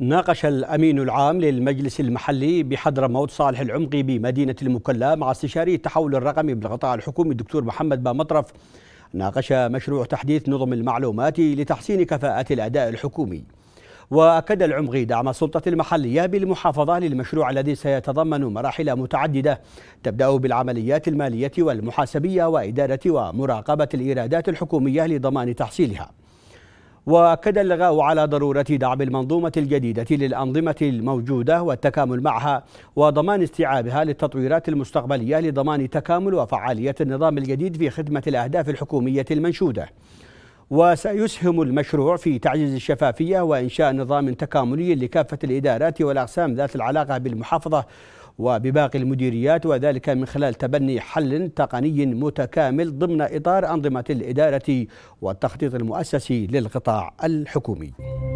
ناقش الأمين العام للمجلس المحلي بحضرموت صالح العمقي بمدينة المكلا مع استشاري التحول الرقمي بالقطاع الحكومي الدكتور محمد بامطرف ناقش مشروع تحديث نظم المعلومات لتحسين كفاءة الأداء الحكومي وأكد العمغي دعم السلطة المحلية بالمحافظة للمشروع الذي سيتضمن مراحل متعددة تبدأ بالعمليات المالية والمحاسبية وإدارة ومراقبة الإيرادات الحكومية لضمان تحصيلها وأكد اللغاء على ضرورة دعم المنظومة الجديدة للأنظمة الموجودة والتكامل معها وضمان استيعابها للتطويرات المستقبلية لضمان تكامل وفعالية النظام الجديد في خدمة الأهداف الحكومية المنشودة وسيسهم المشروع في تعزيز الشفافية وإنشاء نظام تكاملي لكافة الإدارات والأقسام ذات العلاقة بالمحافظة وبباقي المديريات وذلك من خلال تبني حل تقني متكامل ضمن إطار أنظمة الإدارة والتخطيط المؤسسي للقطاع الحكومي